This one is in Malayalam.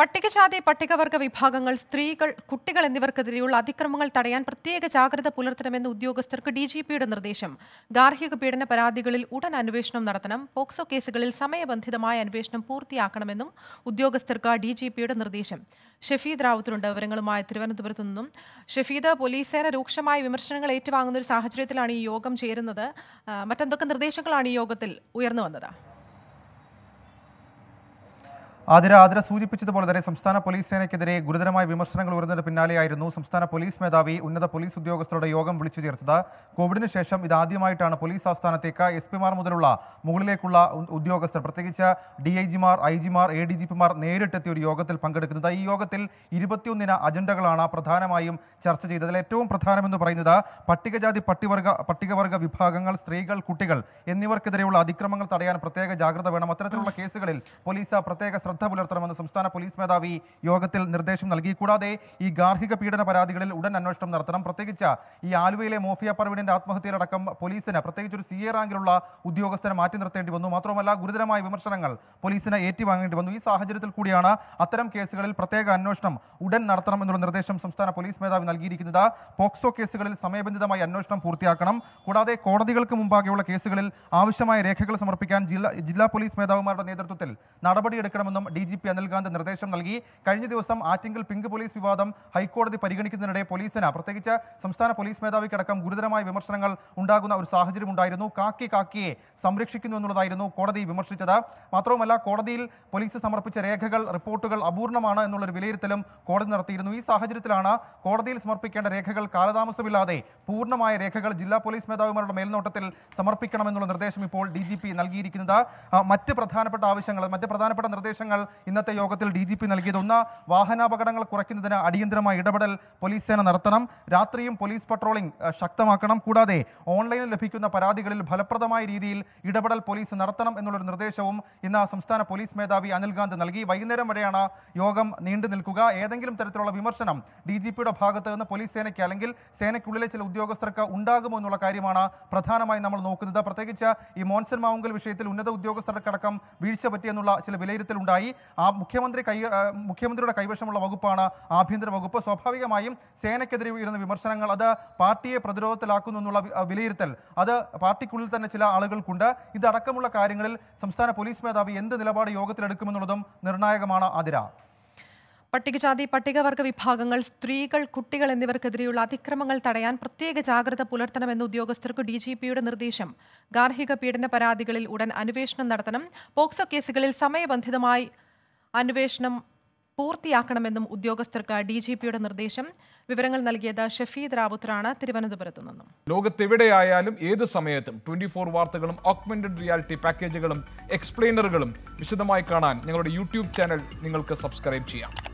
പട്ടികജാതി പട്ടികവർഗ വിഭാഗങ്ങൾ സ്ത്രീകൾ കുട്ടികൾ എന്നിവർക്കെതിരെയുള്ള അതിക്രമങ്ങൾ തടയാൻ പ്രത്യേക ജാഗ്രത പുലർത്തണമെന്ന് ഉദ്യോഗസ്ഥർക്ക് ഡി ജി പിയുടെ നിർദ്ദേശം ഗാർഹിക പീഡന പരാതികളിൽ ഉടൻ അന്വേഷണം നടത്തണം പോക്സോ കേസുകളിൽ സമയബന്ധിതമായ അന്വേഷണം പൂർത്തിയാക്കണമെന്നും ഉദ്യോഗസ്ഥർക്ക് ഡി ജി പിയുടെ നിർദ്ദേശം ഷെഫീദ് റാവുത്തിനുണ്ട് വിവരങ്ങളുമായി തിരുവനന്തപുരത്തു നിന്നും ഷെഫീദ് സേന രൂക്ഷമായ വിമർശനങ്ങൾ ഏറ്റുവാങ്ങുന്ന ഒരു സാഹചര്യത്തിലാണ് ഈ യോഗം ചേരുന്നത് മറ്റെന്തൊക്കെ നിർദ്ദേശങ്ങളാണ് ഈ യോഗത്തിൽ ഉയർന്നു വന്നത് ആതിര ആതിര സൂചിപ്പിച്ചതുപോലെ തന്നെ സംസ്ഥാന പോലീസ് സേനയ്ക്കെതിരെ ഗുരുതരമായ വിമർശനങ്ങൾ ഉയർന്നതിന് പിന്നാലെയായിരുന്നു സംസ്ഥാന പോലീസ് മേധാവി ഉന്നത പോലീസ് ഉദ്യോഗസ്ഥരുടെ യോഗം വിളിച്ചു ചേർത്തത് കോവിഡിന് ശേഷം ഇതാദ്യമായിട്ടാണ് പോലീസ് ആസ്ഥാനത്തേക്ക് എസ് പിമാർ മുതലുള്ള മുകളിലേക്കുള്ള ഉദ്യോഗസ്ഥർ പ്രത്യേകിച്ച് ഡി ഐ ജിമാർ ഐ ജിമാർ എ ഡി ജി പിമാർ നേരിട്ടെത്തിയ ഒരു യോഗത്തിൽ പങ്കെടുക്കുന്നത് ഈ യോഗത്തിൽ ഇരുപത്തിയൊന്നിന് അജണ്ടകളാണ് പ്രധാനമായും ചർച്ച ചെയ്തതിൽ ഏറ്റവും പ്രധാനമെന്ന് പറയുന്നത് പട്ടികജാതി പട്ടിവർഗ പട്ടികവർഗ വിഭാഗങ്ങൾ സ്ത്രീകൾ കുട്ടികൾ എന്നിവർക്കെതിരെയുള്ള അതിക്രമങ്ങൾ തടയാൻ പ്രത്യേക ജാഗ്രത വേണം അത്തരത്തിലുള്ള കേസുകളിൽ പോലീസ് പ്രത്യേക ശ്രദ്ധ ശ്രദ്ധ പുലർത്തണമെന്ന് സംസ്ഥാന പോലീസ് മേധാവി യോഗത്തിൽ നിർദ്ദേശം നൽകി കൂടാതെ ഈ ഗാർഹിക പീഡന പരാതികളിൽ ഉടൻ അന്വേഷണം നടത്തണം പ്രത്യേകിച്ച് ഈ ആലുവയിലെ മോഫിയ പർവീണിന്റെ ആത്മഹത്യയിലടക്കം പോലീസിന് പ്രത്യേകിച്ച് ഒരു സിയെ റാങ്കിലുള്ള ഉദ്യോഗസ്ഥനെ മാറ്റി നിർത്തേണ്ടി വന്നു മാത്രമല്ല ഗുരുതരമായ വിമർശനങ്ങൾ പോലീസിനെ ഏറ്റുവാങ്ങേണ്ടി വന്നു ഈ സാഹചര്യത്തിൽ കൂടിയാണ് അത്തരം കേസുകളിൽ പ്രത്യേക അന്വേഷണം ഉടൻ നടത്തണം എന്നുള്ള നിർദ്ദേശം സംസ്ഥാന പോലീസ് മേധാവി നൽകിയിരിക്കുന്നത് പോക്സോ കേസുകളിൽ സമയബന്ധിതമായി അന്വേഷണം പൂർത്തിയാക്കണം കൂടാതെ കോടതികൾക്ക് മുമ്പാകെയുള്ള കേസുകളിൽ ആവശ്യമായ രേഖകൾ സമർപ്പിക്കാൻ ജില്ലാ ജില്ലാ പോലീസ് മേധാവിമാരുടെ നേതൃത്വത്തിൽ നടപടിയെടുക്കണമെന്നും ഡി ജി പി അനിൽകാന്ത് നിർദ്ദേശം നൽകി കഴിഞ്ഞ ദിവസം ആറ്റിങ്കൽ പിങ്ക് പോലീസ് വിവാദം ഹൈക്കോടതി പരിഗണിക്കുന്നതിനിടെ പോലീസിന് പ്രത്യേകിച്ച് സംസ്ഥാന പോലീസ് മേധാവിക്കടക്കം ഗുരുതരമായ വിമർശനങ്ങൾ ഉണ്ടാകുന്ന ഒരു സാഹചര്യം ഉണ്ടായിരുന്നു കാക്കി കാക്കിയെ സംരക്ഷിക്കുന്നു എന്നുള്ളതായിരുന്നു കോടതി വിമർശിച്ചത് മാത്രവുമല്ല കോടതിയിൽ പോലീസ് സമർപ്പിച്ച രേഖകൾ റിപ്പോർട്ടുകൾ അപൂർണമാണ് എന്നുള്ളൊരു വിലയിരുത്തലും കോടതി നടത്തിയിരുന്നു ഈ സാഹചര്യത്തിലാണ് കോടതിയിൽ സമർപ്പിക്കേണ്ട രേഖകൾ കാലതാമസമില്ലാതെ പൂർണ്ണമായ രേഖകൾ ജില്ലാ പോലീസ് മേധാവിമാരുടെ മേൽനോട്ടത്തിൽ സമർപ്പിക്കണമെന്നുള്ള നിർദ്ദേശം ഇപ്പോൾ ഡി നൽകിയിരിക്കുന്നത് മറ്റ് പ്രധാനപ്പെട്ട ആവശ്യങ്ങൾ മറ്റ് പ്രധാനപ്പെട്ട നിർദ്ദേശങ്ങൾ ഇന്നത്തെ യോഗത്തിൽ ഡി ജി പി നൽകിയത് ഒന്ന് വാഹനാപകടങ്ങൾ കുറയ്ക്കുന്നതിന് അടിയന്തരമായ ഇടപെടൽ പോലീസ് സേന നടത്തണം രാത്രിയും പോലീസ് പട്രോളിംഗ് ശക്തമാക്കണം കൂടാതെ ഓൺലൈനിൽ ലഭിക്കുന്ന പരാതികളിൽ ഫലപ്രദമായ രീതിയിൽ ഇടപെടൽ പോലീസ് നടത്തണം എന്നുള്ളൊരു നിർദ്ദേശവും ഇന്ന് സംസ്ഥാന പോലീസ് മേധാവി അനിൽ ഗാന്ധി നൽകി വൈകുന്നേരം വരെയാണ് യോഗം നീണ്ടു നിൽക്കുക ഏതെങ്കിലും തരത്തിലുള്ള വിമർശനം ഡി ജി പിയുടെ ഭാഗത്ത് നിന്ന് പോലീസ് സേനയ്ക്ക് അല്ലെങ്കിൽ സേനയ്ക്കുള്ളിലെ ചില ഉദ്യോഗസ്ഥർക്ക് ഉണ്ടാകുമോ എന്നുള്ള കാര്യമാണ് പ്രധാനമായി നമ്മൾ നോക്കുന്നത് പ്രത്യേകിച്ച് ഈ മോൺസൺ മാവുങ്കൽ വിഷയത്തിൽ ഉന്നത ഉദ്യോഗസ്ഥർക്കടക്കം വീഴ്ച പറ്റിയെന്നുള്ള ചില വിലയിരുത്തലുണ്ടായി ആ മുഖ്യമന്ത്രി കൈ മുഖ്യമന്ത്രിയുടെ കൈവശമുള്ള വകുപ്പാണ് ആഭ്യന്തര വകുപ്പ് സ്വാഭാവികമായും സേനയ്ക്കെതിരെ ഉയരുന്ന വിമർശനങ്ങൾ അത് പാർട്ടിയെ പ്രതിരോധത്തിലാക്കുന്നു എന്നുള്ള വിലയിരുത്തൽ അത് പാർട്ടിക്കുള്ളിൽ തന്നെ ചില ആളുകൾക്കുണ്ട് ഇതടക്കമുള്ള കാര്യങ്ങളിൽ സംസ്ഥാന പോലീസ് മേധാവി എന്ത് നിലപാട് യോഗത്തിലെടുക്കുമെന്നുള്ളതും നിർണായകമാണ് അതിര പട്ടികജാതി പട്ടികവർഗ വിഭാഗങ്ങൾ സ്ത്രീകൾ കുട്ടികൾ എന്നിവർക്കെതിരെയുള്ള അതിക്രമങ്ങൾ തടയാൻ പ്രത്യേക ജാഗ്രത പുലർത്തണമെന്ന് ഉദ്യോഗസ്ഥർക്ക് ഡി ജി പിയുടെ നിർദ്ദേശം ഗാർഹിക പീഡന പരാതികളിൽ ഉടൻ അന്വേഷണം നടത്തണം പോക്സോ കേസുകളിൽ സമയബന്ധിതമായി അന്വേഷണം പൂർത്തിയാക്കണമെന്നും ഉദ്യോഗസ്ഥർക്ക് ഡി ജി പിയുടെ നിർദ്ദേശം വിവരങ്ങൾ നൽകിയത് ഷഫീദ് റാവുത്തറാണ് തിരുവനന്തപുരത്തു നിന്നും ലോകത്തെവിടെയായാലും ഏത് സമയത്തും ട്വന്റി ഫോർ വാർത്തകളും ഓഗ്മെന്റഡ് റിയാലിറ്റി പാക്കേജുകളും എക്സ്പ്ലെയിനറുകളും വിശദമായി കാണാൻ ഞങ്ങളുടെ യൂട്യൂബ് ചാനൽ നിങ്ങൾക്ക് സബ്സ്ക്രൈബ് ചെയ്യാം